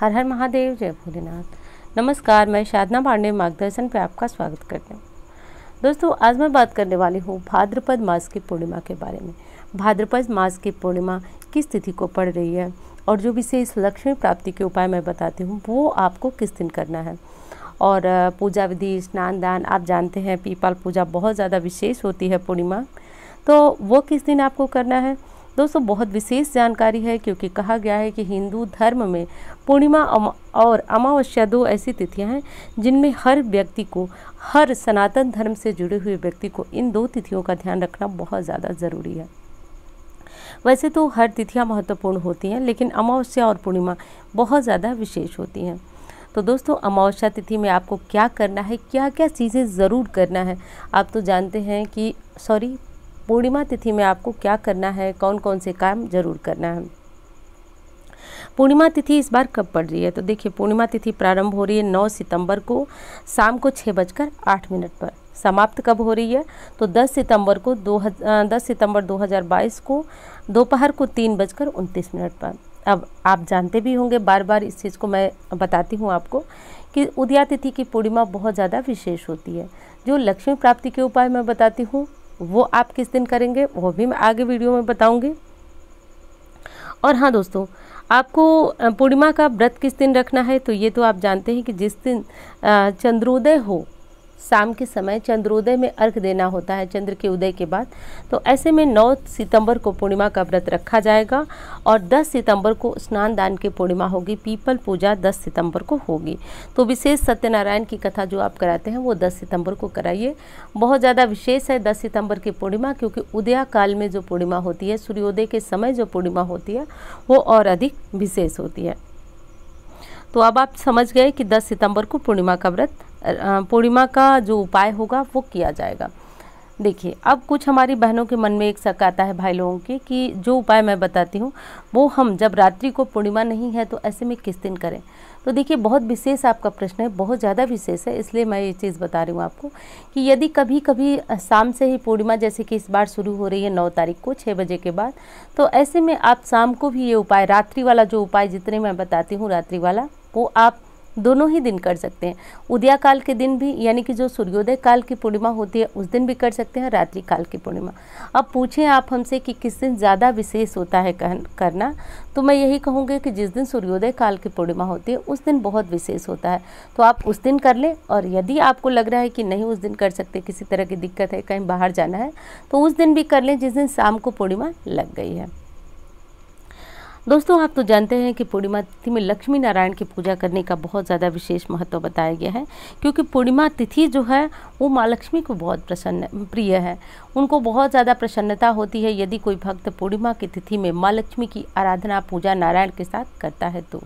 हर हर महादेव जय भोलेनाथ नमस्कार मैं शादना पांडे मार्गदर्शन पर आपका स्वागत करती हूँ दोस्तों आज मैं बात करने वाली हूँ भाद्रपद मास की पूर्णिमा के बारे में भाद्रपद मास की पूर्णिमा किस तिथि को पड़ रही है और जो विशेष लक्ष्मी प्राप्ति के उपाय मैं बताती हूँ वो आपको किस दिन करना है और पूजा विधि स्नान दान आप जानते हैं पीपाल पूजा बहुत ज़्यादा विशेष होती है पूर्णिमा तो वो किस दिन आपको करना है दोस्तों बहुत विशेष जानकारी है क्योंकि कहा गया है कि हिंदू धर्म में पूर्णिमा और अमावस्या दो ऐसी तिथियां हैं जिनमें हर व्यक्ति को हर सनातन धर्म से जुड़े हुए व्यक्ति को इन दो तिथियों का ध्यान रखना बहुत ज़्यादा ज़रूरी है वैसे तो हर तिथियां महत्वपूर्ण होती हैं लेकिन अमावस्या और पूर्णिमा बहुत ज़्यादा विशेष होती हैं तो दोस्तों अमावस्या तिथि में आपको क्या करना है क्या क्या चीज़ें ज़रूर करना है आप तो जानते हैं कि सॉरी पूर्णिमा तिथि में आपको क्या करना है कौन कौन से काम जरूर करना है पूर्णिमा तिथि इस बार कब पड़ रही है तो देखिए पूर्णिमा तिथि प्रारंभ हो रही है 9 सितंबर को शाम को छः बजकर आठ मिनट पर समाप्त कब हो रही है तो 10 सितंबर को दो हज, दस सितंबर 2022 को दोपहर को तीन बजकर उनतीस मिनट पर अब आप जानते भी होंगे बार बार इस चीज़ को मैं बताती हूँ आपको कि उदया तिथि की पूर्णिमा बहुत ज़्यादा विशेष होती है जो लक्ष्मी प्राप्ति के उपाय मैं बताती हूँ वो आप किस दिन करेंगे वो भी मैं आगे वीडियो में बताऊँगी और हाँ दोस्तों आपको पूर्णिमा का व्रत किस दिन रखना है तो ये तो आप जानते हैं कि जिस दिन चंद्रोदय हो शाम के समय चंद्रोदय में अर्घ देना होता है चंद्र के उदय के बाद तो ऐसे में 9 सितंबर को पूर्णिमा का व्रत रखा जाएगा और 10 सितंबर को स्नान दान की पूर्णिमा होगी पीपल पूजा 10 सितंबर को होगी तो विशेष सत्यनारायण की कथा जो आप कराते हैं वो 10 सितंबर को कराइए बहुत ज़्यादा विशेष है दस सितम्बर की पूर्णिमा क्योंकि उदया काल में जो पूर्णिमा होती है सूर्योदय के समय जो पूर्णिमा होती है वो और अधिक विशेष होती है तो अब आप समझ गए कि 10 सितंबर को पूर्णिमा का व्रत पूर्णिमा का जो उपाय होगा वो किया जाएगा देखिए अब कुछ हमारी बहनों के मन में एक शक आता है भाई लोगों के कि जो उपाय मैं बताती हूँ वो हम जब रात्रि को पूर्णिमा नहीं है तो ऐसे में किस दिन करें तो देखिए बहुत विशेष आपका प्रश्न है बहुत ज़्यादा विशेष है इसलिए मैं ये चीज़ बता रही हूँ आपको कि यदि कभी कभी शाम से ही पूर्णिमा जैसे कि इस बार शुरू हो रही है नौ तारीख को छः बजे के बाद तो ऐसे में आप शाम को भी ये उपाय रात्रि वाला जो उपाय जितने मैं बताती हूँ रात्रि वाला वो आप दोनों ही दिन कर सकते हैं उदया काल के दिन भी यानी कि जो सूर्योदय काल की पूर्णिमा होती है उस दिन भी कर सकते हैं रात्रि काल की पूर्णिमा अब पूछें आप हमसे कि किस दिन ज़्यादा विशेष होता है कहन करना तो मैं यही कहूँगी कि जिस दिन सूर्योदय काल की पूर्णिमा होती है उस दिन बहुत विशेष होता है तो आप उस दिन कर लें और यदि आपको लग रहा है कि नहीं उस दिन कर सकते किसी तरह की दिक्कत है कहीं बाहर जाना है तो उस दिन भी कर लें जिस दिन शाम को पूर्णिमा लग गई है दोस्तों आप तो जानते हैं कि पूर्णिमा तिथि में लक्ष्मी नारायण की पूजा करने का बहुत ज़्यादा विशेष महत्व बताया गया है क्योंकि पूर्णिमा तिथि जो है वो माँ लक्ष्मी को बहुत प्रसन्न प्रिय है उनको बहुत ज़्यादा प्रसन्नता होती है यदि कोई भक्त पूर्णिमा की तिथि में माँ लक्ष्मी की आराधना पूजा नारायण के साथ करता है तो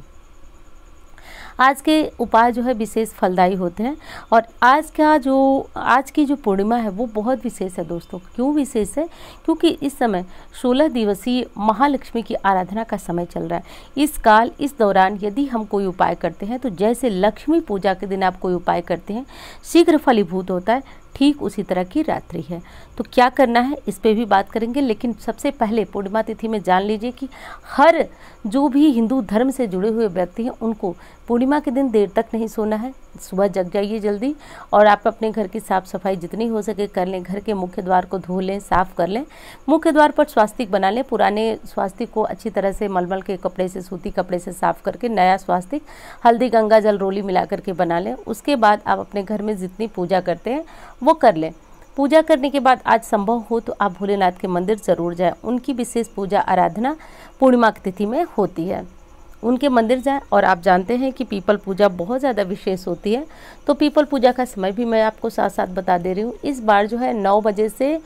आज के उपाय जो है विशेष फलदायी होते हैं और आज का जो आज की जो पूर्णिमा है वो बहुत विशेष है दोस्तों क्यों विशेष है क्योंकि इस समय सोलह दिवसीय महालक्ष्मी की आराधना का समय चल रहा है इस काल इस दौरान यदि हम कोई उपाय करते हैं तो जैसे लक्ष्मी पूजा के दिन आप कोई उपाय करते हैं शीघ्र फलीभूत होता है ठीक उसी तरह की रात्रि है तो क्या करना है इस पर भी बात करेंगे लेकिन सबसे पहले पूर्णिमा तिथि में जान लीजिए कि हर जो भी हिंदू धर्म से जुड़े हुए व्यक्ति हैं उनको पूर्णिमा के दिन देर तक नहीं सोना है सुबह जग जाइए जल्दी और आप अपने घर की साफ़ सफाई जितनी हो सके कर लें घर के मुख्य द्वार को धो लें साफ़ कर लें मुख्य द्वार पर स्वास्तिक बना लें पुराने स्वास्थ्य को अच्छी तरह से मलमल के कपड़े से सूती कपड़े से साफ़ करके नया स्वास्तिक हल्दी गंगा जल रोली मिला करके बना लें उसके बाद आप अपने घर में जितनी पूजा करते हैं वो कर लें पूजा करने के बाद आज संभव हो तो आप भोलेनाथ के मंदिर ज़रूर जाएं उनकी विशेष पूजा आराधना पूर्णिमा की तिथि में होती है उनके मंदिर जाएं और आप जानते हैं कि पीपल पूजा बहुत ज़्यादा विशेष होती है तो पीपल पूजा का समय भी मैं आपको साथ साथ बता दे रही हूँ इस बार जो है नौ बजे से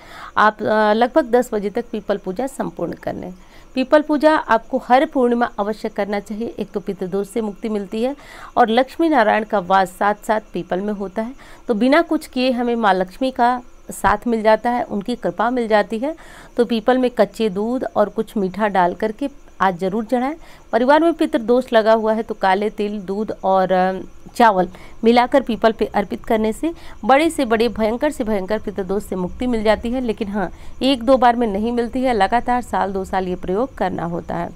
आप लगभग दस बजे तक पीपल पूजा संपूर्ण कर लें पीपल पूजा आपको हर पूर्णिमा अवश्य करना चाहिए एक तो पितृदोष से मुक्ति मिलती है और लक्ष्मी नारायण का वास साथ साथ पीपल में होता है तो बिना कुछ किए हमें माँ लक्ष्मी का साथ मिल जाता है उनकी कृपा मिल जाती है तो पीपल में कच्चे दूध और कुछ मीठा डाल करके आज ज़रूर चढ़ाएं परिवार में पितृदोष लगा हुआ है तो काले तिल दूध और चावल मिलाकर पीपल पे अर्पित करने से बड़े से बड़े भयंकर से भयंकर पितृदोष से मुक्ति मिल जाती है लेकिन हाँ एक दो बार में नहीं मिलती है लगातार साल दो साल ये प्रयोग करना होता है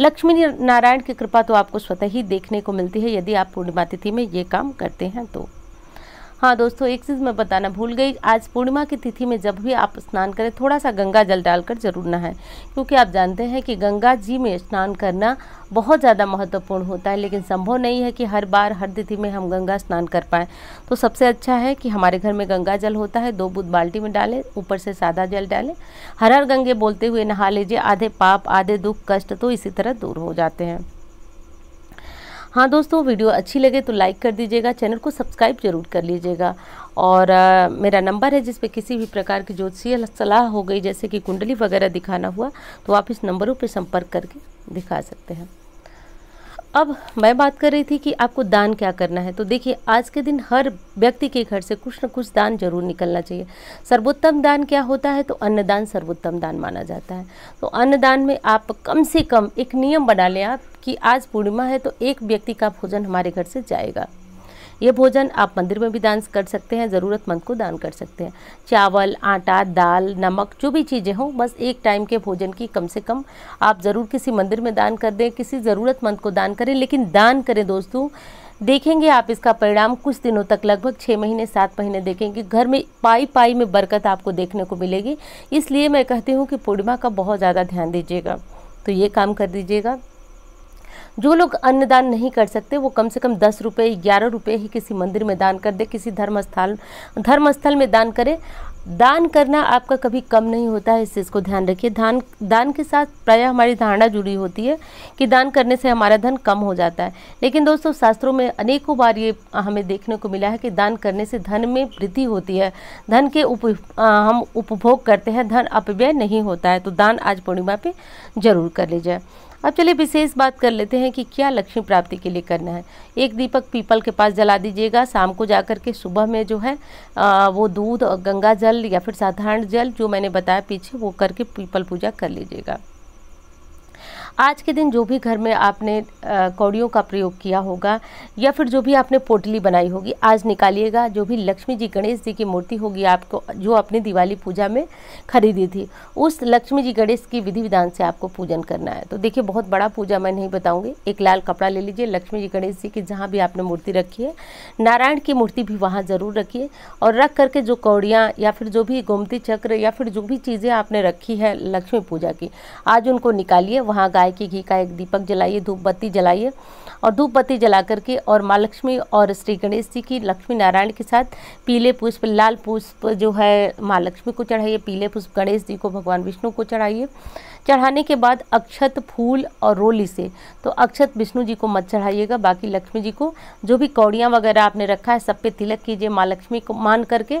लक्ष्मी नारायण की कृपा तो आपको स्वतः ही देखने को मिलती है यदि आप पूर्णिमा तिथि में ये काम करते हैं तो हाँ दोस्तों एक चीज़ मैं बताना भूल गई आज पूर्णिमा की तिथि में जब भी आप स्नान करें थोड़ा सा गंगा जल डालकर जरूर नहाएं क्योंकि आप जानते हैं कि गंगा जी में स्नान करना बहुत ज़्यादा महत्वपूर्ण होता है लेकिन संभव नहीं है कि हर बार हर तिथि में हम गंगा स्नान कर पाएँ तो सबसे अच्छा है कि हमारे घर में गंगा जल होता है दो बुद्ध बाल्टी में डालें ऊपर से सादा जल डालें हर हर गंगे बोलते हुए नहा लीजिए आधे पाप आधे दुख कष्ट तो इसी तरह दूर हो जाते हैं हाँ दोस्तों वीडियो अच्छी लगे तो लाइक कर दीजिएगा चैनल को सब्सक्राइब जरूर कर लीजिएगा और आ, मेरा नंबर है जिस पे किसी भी प्रकार की ज्योतिषीय सलाह हो गई जैसे कि कुंडली वगैरह दिखाना हुआ तो आप इस नंबरों पर संपर्क करके दिखा सकते हैं अब मैं बात कर रही थी कि आपको दान क्या करना है तो देखिए आज के दिन हर व्यक्ति के घर से कुछ न कुछ दान जरूर निकलना चाहिए सर्वोत्तम दान क्या होता है तो अन्नदान सर्वोत्तम दान माना जाता है तो अन्नदान में आप कम से कम एक नियम बना लें आप कि आज पूर्णिमा है तो एक व्यक्ति का भोजन हमारे घर से जाएगा ये भोजन आप मंदिर में भी दान कर सकते हैं ज़रूरतमंद को दान कर सकते हैं चावल आटा दाल नमक जो भी चीज़ें हों बस एक टाइम के भोजन की कम से कम आप ज़रूर किसी मंदिर में दान कर दें किसी ज़रूरतमंद को दान करें लेकिन दान करें दोस्तों देखेंगे आप इसका परिणाम कुछ दिनों तक लगभग छः महीने सात महीने देखेंगे घर में पाई पाई में बरकत आपको देखने को मिलेगी इसलिए मैं कहती हूँ कि पूर्णिमा का बहुत ज़्यादा ध्यान दीजिएगा तो ये काम कर दीजिएगा जो लोग अन्नदान नहीं कर सकते वो कम से कम दस रुपये ग्यारह रुपये ही किसी मंदिर में दान कर दे किसी धर्म स्थल में दान करे दान करना आपका कभी कम नहीं होता है इस चीज़ को ध्यान रखिए दान दान के साथ प्रायः हमारी धारणा जुड़ी होती है कि दान करने से हमारा धन कम हो जाता है लेकिन दोस्तों शास्त्रों में अनेकों बार ये हमें देखने को मिला है कि दान करने से धन में वृद्धि होती है धन के उप हम उपभोग करते हैं धन अपव्यय नहीं होता है तो दान आज पूर्णिमा पर जरूर कर लीजिए अब चलिए विशेष बात कर लेते हैं कि क्या लक्ष्मी प्राप्ति के लिए करना है एक दीपक पीपल के पास जला दीजिएगा शाम को जाकर के सुबह में जो है आ, वो दूध गंगा जल या फिर साधारण जल जो मैंने बताया पीछे वो करके पीपल पूजा कर लीजिएगा आज के दिन जो भी घर में आपने कौड़ियों का प्रयोग किया होगा या फिर जो भी आपने पोटली बनाई होगी आज निकालिएगा जो भी लक्ष्मी जी गणेश जी की मूर्ति होगी आपको जो आपने दिवाली पूजा में खरीदी थी उस लक्ष्मी जी गणेश की विधि विधान से आपको पूजन करना है तो देखिए बहुत बड़ा पूजा मैं नहीं बताऊँगी एक लाल कपड़ा ले लीजिए लक्ष्मी जी गणेश जी की जहाँ भी आपने मूर्ति रखी है नारायण की मूर्ति भी वहाँ ज़रूर रखिए और रख करके जो कौड़ियाँ या फिर जो भी गोमती चक्र या फिर जो भी चीज़ें आपने रखी है लक्ष्मी पूजा की आज उनको निकालिए वहाँ गाय गाय के घी का एक दीपक जलाइए धूप बत्ती जलाइए और धूप बत्ती जला करके और माँ लक्ष्मी और श्री गणेश जी की लक्ष्मी नारायण के साथ पीले पुष्प लाल पुष्प जो है माँ लक्ष्मी को चढ़ाइए पीले पुष्प गणेश जी को भगवान विष्णु को चढ़ाइए चढ़ाने के बाद अक्षत फूल और रोली से तो अक्षत विष्णु जी को मत चढ़ाइएगा बाकी लक्ष्मी जी को जो भी कौड़ियाँ वगैरह आपने रखा है सब पे तिलक कीजिए माँ लक्ष्मी को मान करके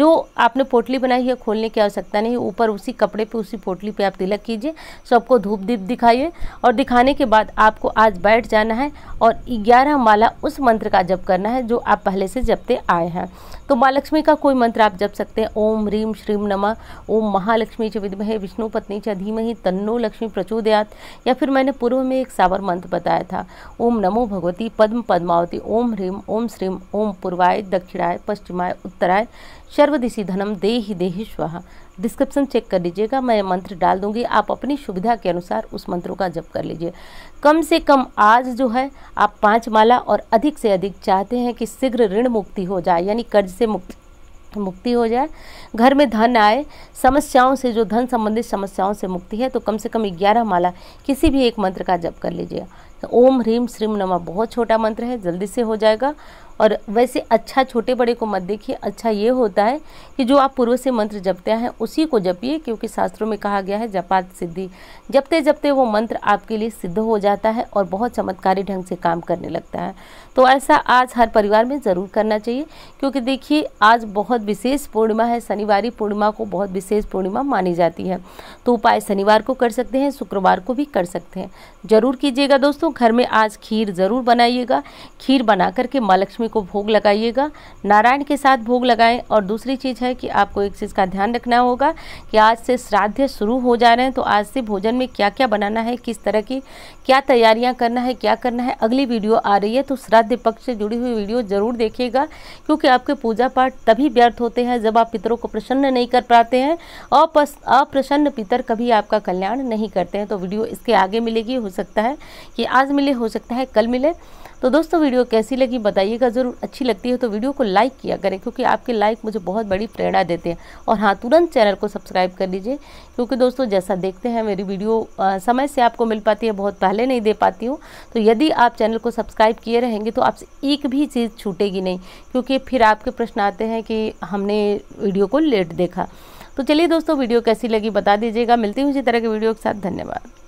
जो आपने पोटली बनाई है खोलने की आवश्यकता नहीं ऊपर उसी कपड़े पे उसी पोटली पे आप तिलक कीजिए सबको धूप दीप दिखाइए और दिखाने के बाद आपको आज बैठ जाना है और ग्यारह माला उस मंत्र का जप करना है जो आप पहले से जपते आए हैं तो माँ लक्ष्मी का कोई मंत्र आप जप सकते हैं ओम ह्रीम श्रीम नमः ओम महालक्ष्मी च विद्महे विष्णु पत्नी च धीमहि तन्नो लक्ष्मी प्रचोदयात या फिर मैंने पूर्व में एक सावर मंत्र बताया था ओम नमो भगवती पद्म पद्मावती ओम ह्रीम ओम श्रीम ओम पूर्वाय दक्षिणाय पश्चिमाय उत्तराय सर्वदिशी धनम दे ही दे ही स्वाहा डिस्क्रिप्शन चेक कर लीजिएगा मैं मंत्र डाल दूंगी आप अपनी सुविधा के अनुसार उस मंत्रों का जप कर लीजिए कम से कम आज जो है आप पांच माला और अधिक से अधिक चाहते हैं कि शीघ्र ऋण मुक्ति हो जाए यानी कर्ज से मुक्ति मुक्ति हो जाए घर में धन आए समस्याओं से जो धन संबंधित समस्याओं से मुक्ति है तो कम से कम ग्यारह माला किसी भी एक मंत्र का जप कर लीजिए ओम ह्रीम श्रीम नमः बहुत छोटा मंत्र है जल्दी से हो जाएगा और वैसे अच्छा छोटे बड़े को मत देखिए अच्छा ये होता है कि जो आप पूर्व से मंत्र जपते हैं उसी को जपिए क्योंकि शास्त्रों में कहा गया है जपात सिद्धि जपते जपते वो मंत्र आपके लिए सिद्ध हो जाता है और बहुत चमत्कारी ढंग से काम करने लगता है तो ऐसा आज हर परिवार में ज़रूर करना चाहिए क्योंकि देखिए आज बहुत विशेष पूर्णिमा है शनिवार पूर्णिमा को बहुत विशेष पूर्णिमा मानी जाती है तो उपाय शनिवार को कर सकते हैं शुक्रवार को भी कर सकते हैं ज़रूर कीजिएगा दोस्तों घर में आज खीर ज़रूर बनाइएगा खीर बना करके माँ लक्ष्मी लक्ष्मी को भोग लगाइएगा नारायण के साथ भोग लगाएं और दूसरी चीज़ है कि आपको एक चीज़ का ध्यान रखना होगा कि आज से श्राद्ध शुरू हो जा रहे हैं तो आज से भोजन में क्या क्या बनाना है किस तरह की क्या तैयारियाँ करना है क्या करना है अगली वीडियो आ रही है तो श्राद्ध पक्ष से जुड़ी हुई वीडियो ज़रूर देखिएगा क्योंकि आपके पूजा पाठ तभी व्यर्थ होते हैं जब आप पितरों को प्रसन्न नहीं कर पाते हैं अप्रसन्न पितर कभी आपका कल्याण नहीं करते हैं तो वीडियो इसके आगे मिलेगी हो सकता है कि आज मिले हो सकता है कल मिले तो दोस्तों वीडियो कैसी लगी बताइएगा ज़रूर अच्छी लगती है तो वीडियो को लाइक किया करें क्योंकि आपके लाइक मुझे बहुत बड़ी प्रेरणा देते हैं और हाँ तुरंत चैनल को सब्सक्राइब कर लीजिए क्योंकि दोस्तों जैसा देखते हैं मेरी वीडियो समय से आपको मिल पाती है बहुत पहले नहीं दे पाती हूँ तो यदि आप चैनल को सब्सक्राइब किए रहेंगे तो आपसे एक भी चीज़ छूटेगी नहीं क्योंकि फिर आपके प्रश्न आते हैं कि हमने वीडियो को लेट देखा तो चलिए दोस्तों वीडियो कैसी लगी बता दीजिएगा मिलती हूँ इसी तरह के वीडियो के साथ धन्यवाद